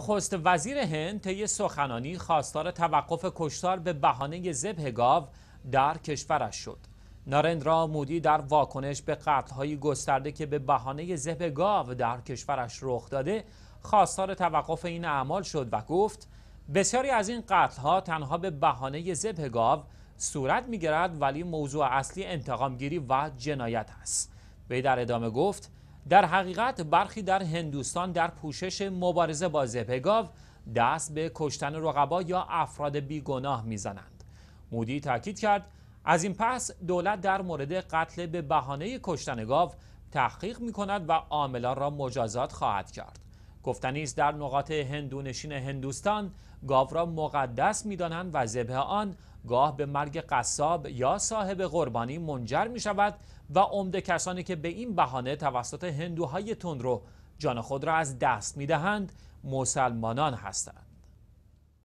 نخست وزیر هند طی سخنانی خواستار توقف کشتار به بهانه ذبح گاو در کشورش شد. نارندرا مودی در واکنش به قتلهایی گسترده که به بهانه ذبح گاو در کشورش رخ داده، خواستار توقف این اعمال شد و گفت: بسیاری از این قتلها تنها به بهانه ذبح گاو صورت میگیرد ولی موضوع اصلی انتقامگیری و جنایت است. وی در ادامه گفت: در حقیقت برخی در هندوستان در پوشش مبارزه با زپگاو دست به کشتن رقبا یا افراد بیگناه میزنند مودی تاکید کرد از این پس دولت در مورد قتل به بهانه کشتن گاو تحقیق می کند و عاملان را مجازات خواهد کرد گفتنی است در نقاط هندونشین هندوستان گاو را مقدس میدانند و ذبح آن گاه به مرگ قصاب یا صاحب قربانی منجر می شود و عمده کسانی که به این بهانه توسط هندوهای تندرو جان خود را از دست می دهند مسلمانان هستند